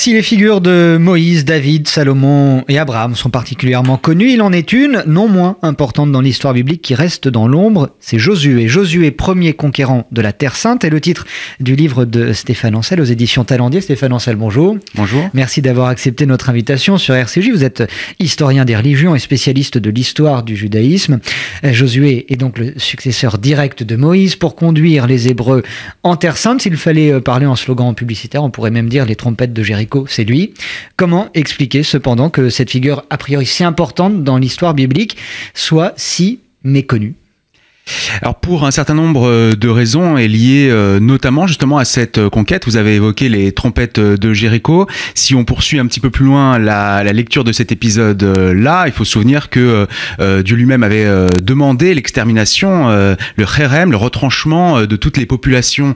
Si les figures de Moïse, David, Salomon et Abraham sont particulièrement connues, il en est une, non moins importante dans l'histoire biblique qui reste dans l'ombre, c'est Josué. Josué, premier conquérant de la Terre Sainte, est le titre du livre de Stéphane Ancel aux éditions Talendier. Stéphane Ancel, bonjour. Bonjour. Merci d'avoir accepté notre invitation sur RCJ. Vous êtes historien des religions et spécialiste de l'histoire du judaïsme. Euh, Josué est donc le successeur direct de Moïse pour conduire les Hébreux en Terre Sainte. S'il fallait euh, parler en slogan publicitaire, on pourrait même dire les trompettes de Jéricho c'est lui. Comment expliquer cependant que cette figure a priori si importante dans l'histoire biblique soit si méconnue alors pour un certain nombre euh, de raisons et liées euh, notamment justement à cette euh, conquête, vous avez évoqué les trompettes de Jéricho. Si on poursuit un petit peu plus loin la, lecture de cet épisode là, il faut se souvenir que Dieu lui-même avait demandé l'extermination, le kherem, le retranchement de toutes les populations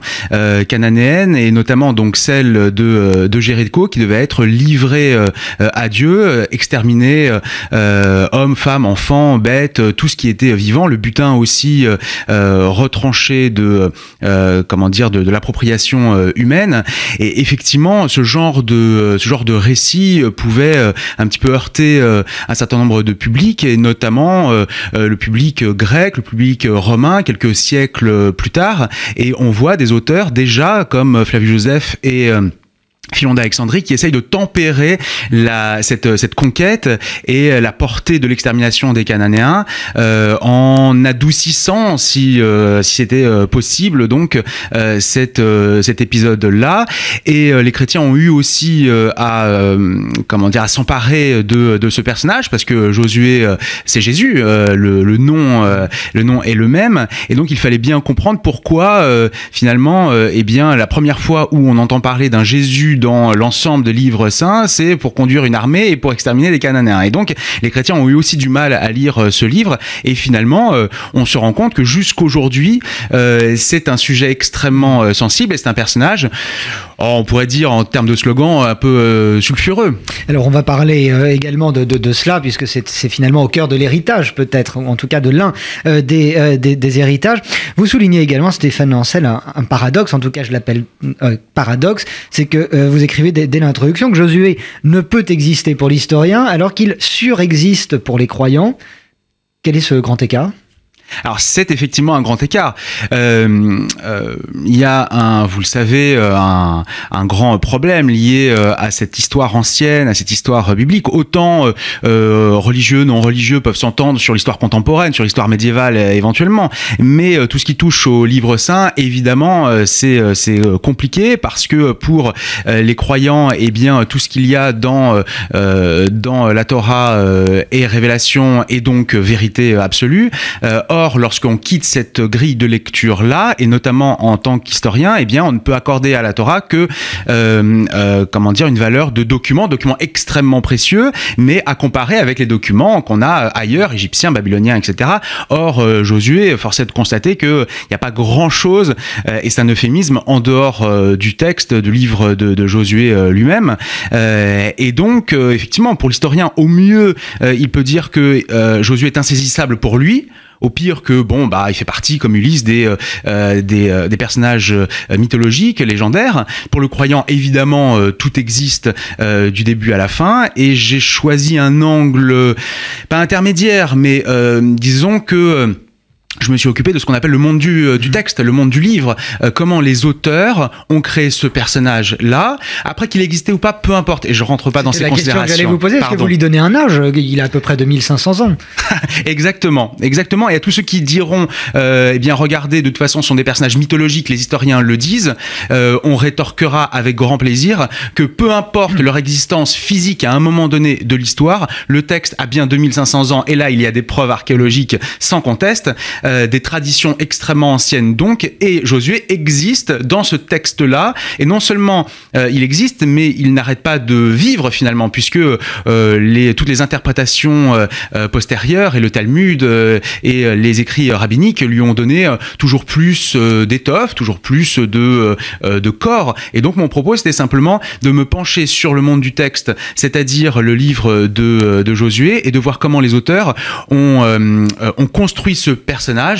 cananéennes et notamment donc celle de, de Jéricho qui devait être livrée à Dieu, exterminée, hommes, femmes, enfants, bêtes, tout ce qui était vivant, le butin aussi euh, euh, retranché de euh, comment dire de, l'appropriation humaine. Et effectivement, ce genre de ce genre de récit pouvait un petit peu heurter un certain nombre de publics et notamment le public grec, le public romain quelques siècles plus tard. Et on voit des auteurs déjà comme Flavius Joseph et Philon d'Alexandrie qui essaye de tempérer la, cette, euh, cette conquête et euh, la portée de l'extermination des Cananéens euh, en adoucissant, si, si c'était possible, donc cette, cet épisode-là. Et les chrétiens ont eu aussi à comment dire à s'emparer de, de, ce personnage parce que Josué, c'est Jésus, le, le, nom le nom est le même et donc il fallait bien comprendre pourquoi finalement, eh bien la première fois où on entend parler d'un Jésus dans l'ensemble de livres saints, c'est pour conduire une armée et pour exterminer les Cananéens. Et donc, les chrétiens ont eu aussi du mal à lire euh, ce livre. Et finalement, euh, on se rend compte que jusqu'aujourd'hui, euh, c'est un sujet extrêmement sensible et c'est un personnage Oh, on pourrait dire en termes de slogan, un peu euh, sulfureux. Alors on va parler euh, également de, cela, puisque c'est finalement au cœur de l'héritage peut-être, en tout cas de l'un euh, des, héritages. Vous soulignez également, Stéphane Ancel, un, paradoxe, en tout cas je l'appelle paradoxe, c'est que vous écrivez dès, dès l'introduction que Josué ne peut exister pour l'historien alors qu'il surexiste pour les croyants. Quel est ce grand écart alors c'est effectivement un grand écart. Euh, euh, il y a un, vous le savez, euh, un, grand problème lié à cette histoire ancienne, à cette histoire biblique. Autant religieux, non religieux peuvent s'entendre sur l'histoire contemporaine, sur l'histoire médiévale éventuellement, mais tout ce qui touche au livre saint, évidemment, c'est compliqué parce que pour les croyants, eh bien tout ce qu'il y a dans dans la Torah est révélation et donc vérité absolue. Or, lorsqu'on quitte cette grille de lecture-là, et notamment en tant qu'historien, eh bien, on ne peut accorder à la Torah que, euh, euh comment dire, une valeur de document, document extrêmement précieux, mais à comparer avec les documents qu'on a ailleurs, égyptiens, babyloniens, etc. Or, euh, Josué, force de constater qu'il n'y a pas grand-chose, euh, et c'est un euphémisme, en dehors du texte, du livre de, de Josué lui-même. et donc, effectivement, pour l'historien, au mieux, il peut dire que Josué est insaisissable pour lui, au pire que bon bah il fait partie comme Ulysse des euh, euh, des, euh, des, personnages mythologiques légendaires. Pour le croyant évidemment tout existe du début à la fin et j'ai choisi un angle pas intermédiaire mais disons que je me suis occupé de ce qu'on appelle le monde du, euh, du, mhm. texte, le monde du livre, euh, comment les auteurs ont créé ce personnage-là, après qu'il existait ou pas, peu importe, et je rentre pas dans ces la question que j'allais vous poser, est-ce que vous lui donnez un âge euh, Il a à peu près 2500 ans. exactement, exactement, et à tous ceux qui diront, euh, eh bien regardez, de toute façon, ce sont des personnages mythologiques, les historiens le disent, on rétorquera avec grand plaisir que peu importe mhm. leur existence physique à un moment donné de l'histoire, le texte a bien 2500 ans, et là, il y a des preuves archéologiques sans conteste, euh, des traditions extrêmement anciennes donc, et Josué existe dans ce texte-là, et non seulement euh, il existe, mais il n'arrête pas de vivre finalement, puisque euh, toutes les interprétations postérieures et le Talmud et les écrits rabbiniques lui ont donné toujours plus d'étoffe, toujours plus de, corps, et donc mon propos c'était simplement de me pencher sur le monde du texte, c'est-à-dire le livre de, de Josué, et de voir comment les auteurs ont construit ce personnage dans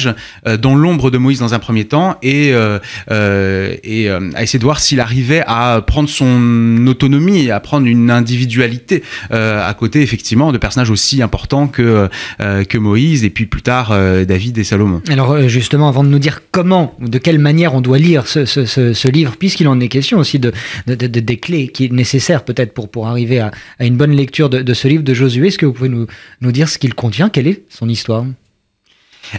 euh, dans l'ombre de Moïse dans un premier temps, et, euh, euh, et à essayer de voir s'il arrivait à prendre son autonomie et à prendre une individualité à côté, effectivement, de personnages aussi importants que, que Moïse, et puis plus tard David et Salomon. Alors justement, avant de nous dire comment de quelle manière on doit lire ce, livre, puisqu'il en est question aussi des clés qui est nécessaire peut-être pour, pour arriver à, une bonne lecture de, de, ce livre de Josué, est-ce que vous pouvez nous, nous dire ce qu'il contient, quelle est son histoire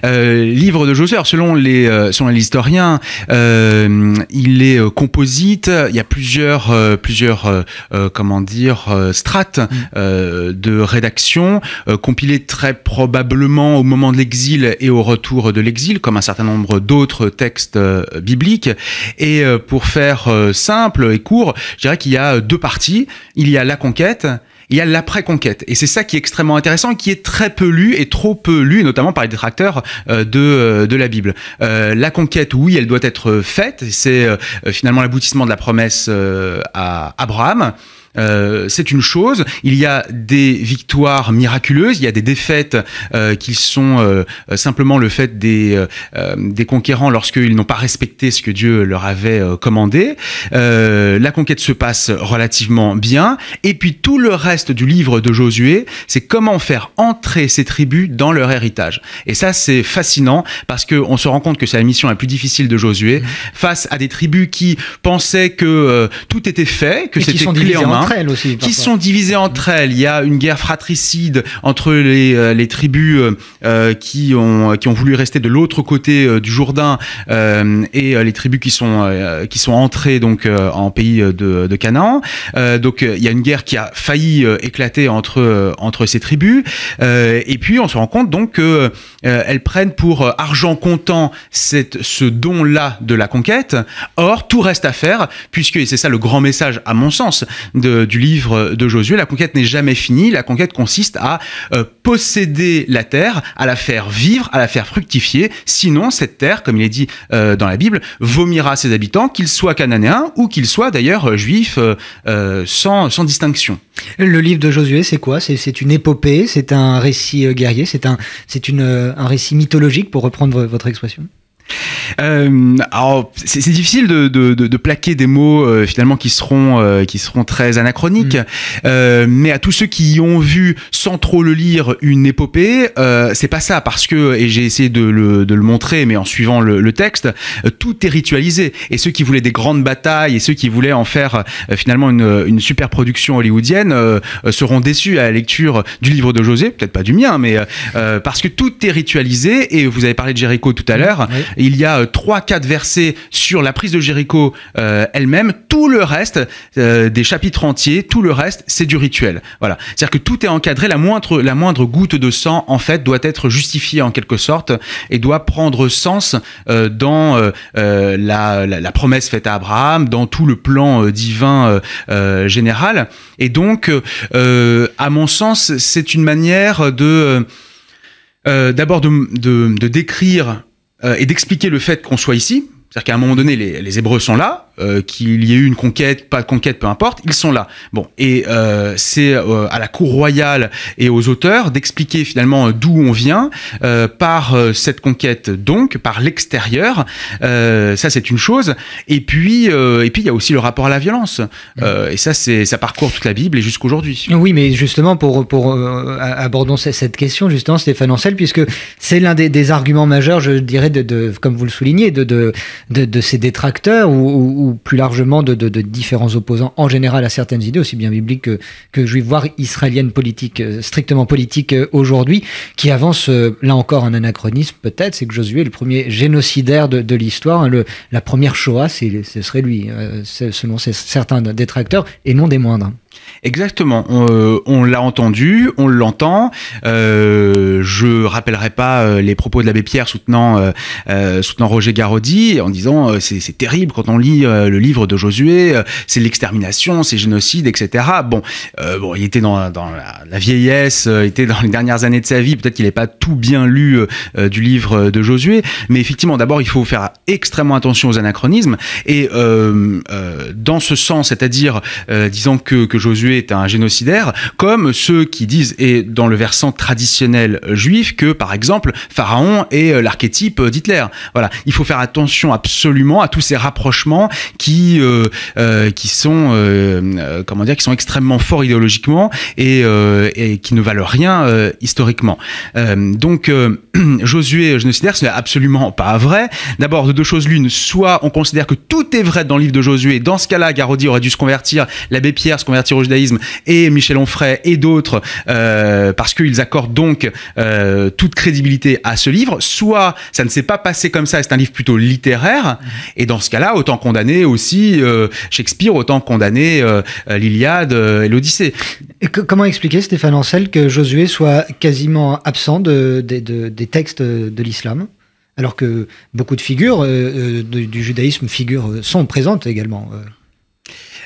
euh, livre de Josué, selon les, euh, selon les historiens, euh, il est composite. Il y a plusieurs, plusieurs comment dire, strates mm. de rédaction, compilées très probablement au moment de l'exil et au retour de l'exil, comme un certain nombre d'autres textes bibliques. Et pour faire simple et court, je dirais qu'il y a deux parties. Il y a la conquête il y a l'après-conquête. Et c'est ça qui est extrêmement intéressant qui est très peu lu et trop peu lu, notamment par les détracteurs euh, de, euh, de la Bible. Euh, la conquête, oui, elle doit être faite. C'est finalement l'aboutissement de la promesse à Abraham. Euh, c'est une chose. Il y a des victoires miraculeuses, il y a des défaites euh, qui sont euh, simplement le fait des, des conquérants lorsqu'ils n'ont pas respecté ce que Dieu leur avait commandé. la conquête se passe relativement bien. Et puis tout le reste du livre de Josué, c'est comment faire entrer ces tribus dans leur héritage. Et ça, c'est fascinant parce qu'on se rend compte que c'est la mission la plus difficile de Josué mmh. face à des tribus qui pensaient que tout était fait, que c'était clé en main Hein, elles aussi. Qui sont divisées entre elles. Il y a une guerre fratricide entre les, euh, tribus euh, euh, qui, ont, qui ont voulu rester de l'autre côté du Jourdain et les tribus qui sont, qui sont entrées donc, en pays de, Canaan. donc il y a une guerre qui a failli éclater entre, entre ces tribus. et puis on se rend compte donc qu'elles prennent pour argent comptant cette, ce don-là de la conquête. Or, tout reste à faire, puisque, et c'est ça le grand message à mon sens de, euh, du livre de Josué, la conquête n'est jamais finie. La conquête consiste à euh, posséder la terre, à la faire vivre, à la faire fructifier. Sinon, cette terre, comme il est dit euh, dans la Bible, vomira ses habitants, qu'ils soient cananéens ou qu'ils soient d'ailleurs juifs, sans, distinction. Le livre de Josué, c'est quoi C'est une épopée, c'est un récit guerrier, c'est un, un récit mythologique, pour reprendre votre expression euh, alors, c'est, difficile de, plaquer des mots euh, finalement qui seront euh, qui seront très anachroniques, mm. euh, mais à tous ceux qui y ont vu sans trop le lire une épopée, c'est pas ça parce que et j'ai essayé de le, montrer, mais en suivant le, texte, tout est ritualisé et ceux qui voulaient des grandes batailles et ceux qui voulaient en faire finalement une, une, super production hollywoodienne seront déçus à la lecture du livre de José, peut-être pas du mien, mais parce que tout est ritualisé et vous avez parlé de Jericho tout à mm. l'heure. Il y a euh, trois, quatre versets sur la prise de Jéricho euh, elle-même. Tout le reste, euh, des chapitres entiers, tout le reste, c'est du rituel. Voilà. C'est-à-dire que tout est encadré. La moindre, la moindre goutte de sang, en fait, doit être justifiée en quelque sorte et doit prendre sens dans la, promesse faite à Abraham, dans tout le plan divin général. Et donc, à mon sens, c'est une manière de d'abord de, décrire euh, et d'expliquer le fait qu'on soit ici. C'est-à-dire qu'à un moment donné, les, les Hébreux sont là, euh, qu'il y ait eu une conquête, pas de conquête, peu importe, ils sont là. Bon, et euh, c'est euh, à la cour royale et aux auteurs d'expliquer finalement d'où on vient par cette conquête, donc par l'extérieur. ça, c'est une chose. Et puis, et puis, il y a aussi le rapport à la violence. et ça, c'est ça parcourt toute la Bible et jusqu'aujourd'hui. Oui, mais justement, pour pour abordons cette question justement, Stéphane Ancel, puisque c'est l'un des, arguments majeurs, je dirais, de, de, comme vous le soulignez, de de, de, de ces détracteurs ou ou plus largement de, différents opposants en général à certaines idées, aussi bien bibliques que, que juives, voire israéliennes politiques, euh, strictement politiques euh, aujourd'hui, qui avancent, euh, là encore, un anachronisme peut-être, c'est que Josué est le premier génocidaire de, l'histoire, hein. la première Shoah, ce serait lui, selon certains détracteurs, et non des moindres. Exactement. Euh, on, l'a entendu, on l'entend. Euh, je rappellerai pas euh, les propos de l'abbé Pierre soutenant, euh, soutenant Roger Garaudy en disant c'est terrible quand on lit le livre de Josué, c'est l'extermination, c'est génocide, etc. Bon, bon, il était dans, dans la, vieillesse, il était dans les dernières années de sa vie. Peut-être qu'il n'est pas tout bien lu du livre de Josué, mais effectivement, d'abord, il faut faire extrêmement attention aux anachronismes et dans ce sens, c'est-à-dire disant que, que Josué est un génocidaire, comme ceux qui disent, et dans le versant traditionnel juif, que par exemple Pharaon est euh, l'archétype d'Hitler. Voilà, il faut faire attention absolument à tous ces rapprochements qui euh, euh, qui sont comment dire, qui sont extrêmement forts idéologiquement et, qui ne valent rien historiquement. donc Josué génocidaire, ce n'est absolument pas vrai. D'abord, de deux choses l'une, soit on considère que tout est vrai dans le livre de Josué, dans ce cas-là, Garodi aurait dû se convertir, l'abbé Pierre se convertir au judaïsme et Michel Onfray et d'autres, euh, parce qu'ils accordent donc euh, toute crédibilité à ce livre, soit ça ne s'est pas passé comme ça, c'est un livre plutôt littéraire, mhm. et dans ce cas-là, autant condamner aussi euh, Shakespeare, autant condamner l'Iliade et l'Odyssée. Comment expliquer, Stéphane Ansel, que Josué soit quasiment absent des textes de l'islam alors que beaucoup de figures du, du, judaïsme figurent, sont présentes également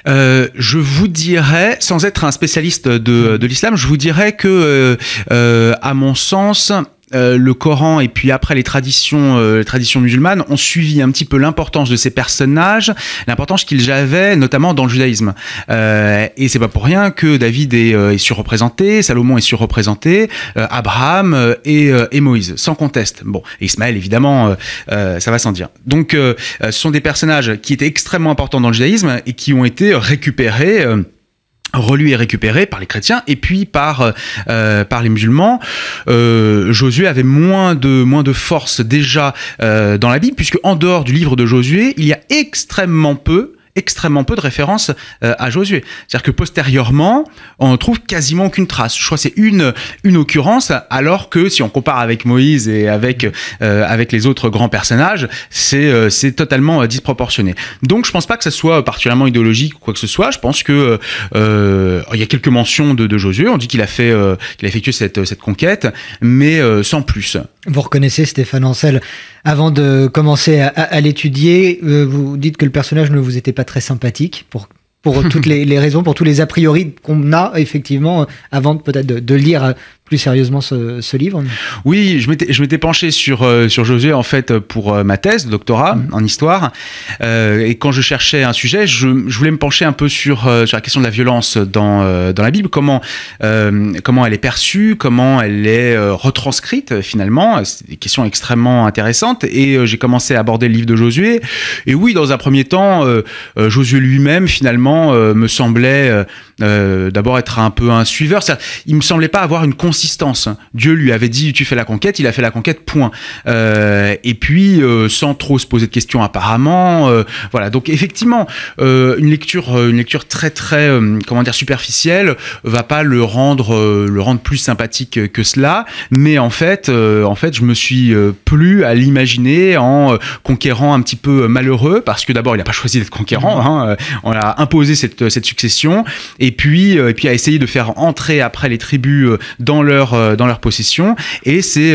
euh, je vous dirais, sans être un spécialiste de, l'islam, je vous dirais que, euh, euh, à mon sens, euh, le Coran et puis après les traditions, euh, les traditions musulmanes ont suivi un petit peu l'importance de ces personnages, l'importance qu'ils avaient notamment dans le judaïsme. Euh, et c'est pas pour rien que David est, euh, surreprésenté, Salomon est surreprésenté, Abraham et, et, Moïse, sans conteste. Bon, Ismaël évidemment, ça va sans dire. Donc ce sont des personnages qui étaient extrêmement importants dans le judaïsme et qui ont été récupérés relu et récupéré par les chrétiens et puis par, euh, euh, par les musulmans. Euh, Josué avait moins de, moins de force déjà dans la Bible, puisque en dehors du livre de Josué, il y a extrêmement peu extrêmement peu de références euh, à Josué. C'est-à-dire que postérieurement, on ne trouve quasiment aucune trace. Je crois c'est une, une occurrence, alors que si on compare avec Moïse et avec, euh, avec les autres grands personnages, c'est euh, c'est totalement disproportionné. Donc je pense pas que ça soit particulièrement idéologique ou quoi que ce soit. Je pense que il y a quelques mentions de, de Josué. On dit qu'il a fait qu'il a effectué cette, cette conquête, mais sans plus. Vous reconnaissez Stéphane Ancel. Avant de commencer à, l'étudier, euh, vous dites que le personnage ne vous était pas très sympathique pour, pour toutes les, raisons, pour tous les a priori qu'on a effectivement euh, avant peut-être de, de, lire euh, plus sérieusement ce, livre Oui, je m'étais, je m'étais penché sur, euh, sur Josué en fait pour euh, ma thèse, de doctorat mm. en histoire. Euh, et quand je cherchais un sujet, je, je voulais me pencher un peu sur, sur la question de la violence dans, dans la Bible, comment, comment elle est perçue, comment elle est retranscrite finalement. C'est des questions extrêmement intéressantes. Et j'ai commencé à aborder le livre de Josué. Et oui, dans un premier temps, Josué lui-même finalement me semblait... Euh, d'abord être un peu un suiveur. Il me semblait pas avoir une consistance. Dieu lui avait dit tu fais la conquête, il a fait la conquête, point. Euh, et puis euh, sans trop se poser de questions apparemment, voilà. Donc effectivement, une lecture, une lecture très très comment dire superficielle va pas le rendre le rendre plus sympathique que cela. Mais en fait, en fait, je me suis plu à l'imaginer en conquérant un petit peu malheureux parce que d'abord il n'a pas choisi d'être conquérant, mmh. hein, on a imposé cette, cette succession et et puis, euh, et puis a essayé de faire entrer après les tribus euh, dans leur, euh, dans leur possession. Et c'est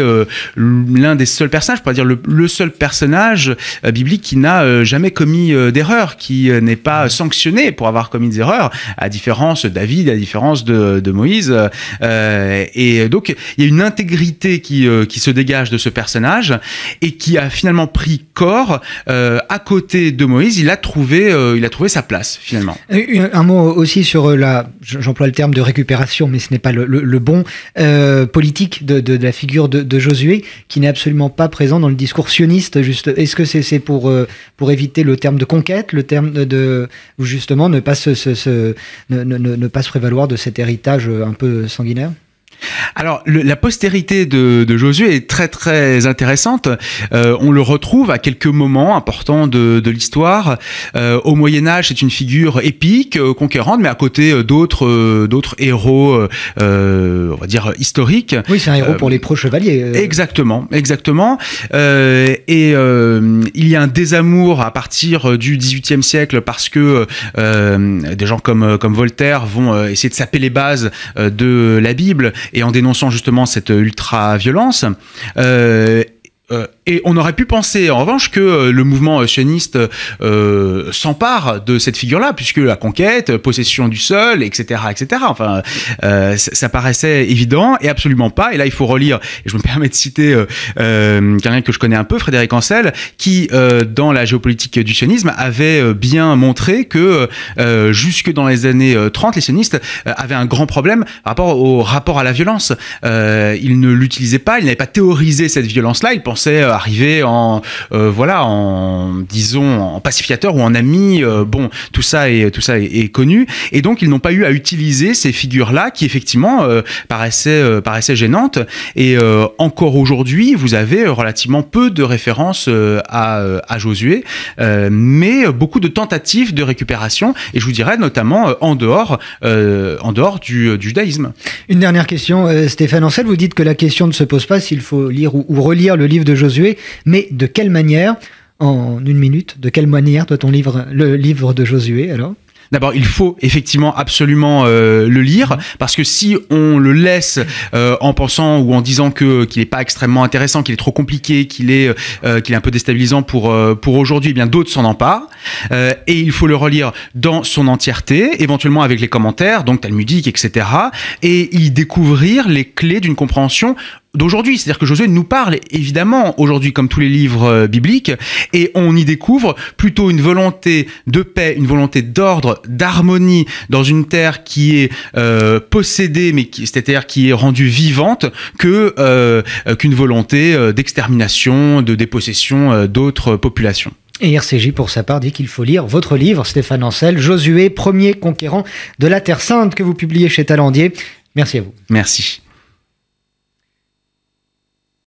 l'un des seuls personnages, pour dire le, seul personnage biblique qui n'a jamais commis d'erreur, qui n'est pas sanctionné pour avoir commis des erreurs, à différence de David, à différence de, Moïse. et donc, il y a une intégrité qui, qui se dégage de ce personnage et qui a finalement pris corps à côté de Moïse. Il a trouvé, il a trouvé sa place finalement. Un mot aussi sur j'emploie le terme de récupération, mais ce n'est pas le, bon euh, politique de, la figure de, Josué, qui n'est absolument pas présent dans le discours sioniste. Juste, est-ce que c'est pour euh, pour éviter le terme de conquête, le terme de, ou justement ne pas se, ne, pas se prévaloir de cet héritage euh, un peu sanguinaire alors, la postérité de, Josué est très très intéressante. Euh, on le retrouve à quelques moments importants de, l'histoire. Euh, au Moyen Âge, c'est une figure épique, euh, conquérante, mais à côté d'autres d'autres héros, on va dire historiques. Oui, c'est un héros pour les pro chevaliers. Exactement, exactement. et il y a un désamour à partir du XVIIIe siècle parce que des gens comme comme Voltaire vont essayer de saper les bases de la Bible et en dénonçant justement cette ultra-violence. Euh, euh, et on aurait pu penser en revanche que euh, le mouvement sioniste euh, s'empare de cette figure-là, puisque la conquête, possession du sol, etc., etc. Enfin, ça paraissait évident et absolument pas. Et là, il faut relire. Et je me permets de citer quelqu'un que je connais un peu, Frédéric Ancel, qui dans la géopolitique du sionisme avait bien montré que jusque dans les années 30, les sionistes avaient un grand problème par rapport au rapport à la violence. ils ne l'utilisaient pas, ils n'avaient pas théorisé cette violence-là pensait euh, arriver en, euh, voilà, en, disons, en pacificateur ou en ami. Euh, bon, tout ça, est, tout ça est, connu. Et donc, ils n'ont pas eu à utiliser ces figures-là qui, effectivement, paraissaient, paraissaient gênantes. Et encore aujourd'hui, vous avez relativement peu de références à, Josué, mais beaucoup de tentatives de récupération. Et je vous dirais notamment en dehors, en dehors du, judaïsme. Une dernière question, Stéphane Ancel. Vous dites que la question ne se pose pas s'il faut lire ou relire le livre de Josué, mais de quelle manière, en une minute, de quelle manière doit-on lire le livre de Josué alors D'abord, il faut effectivement absolument euh, le lire parce que si on le laisse euh, en pensant ou en disant que qu'il n'est pas extrêmement intéressant, qu'il est trop compliqué, qu'il est euh, qu'il est un peu déstabilisant pour pour aujourd'hui, eh bien d'autres s'en emparent et il faut le relire dans son entièreté, éventuellement avec les commentaires, donc Talmudique, etc. Et y découvrir les clés d'une compréhension d'aujourd'hui. C'est-à-dire que Josué nous parle évidemment aujourd'hui comme tous les livres euh, bibliques et on y découvre plutôt une volonté de paix, une volonté d'ordre, d'harmonie dans une terre qui est euh, possédée, mais qui, c'est-à-dire qui est rendue vivante, que euh, qu'une volonté d'extermination, de dépossession d'autres populations. Et RCJ, pour sa part, dit qu'il faut lire votre livre, Stéphane Ancel, Josué, premier conquérant de la Terre Sainte, que vous publiez chez Talandier. Merci à vous. Merci.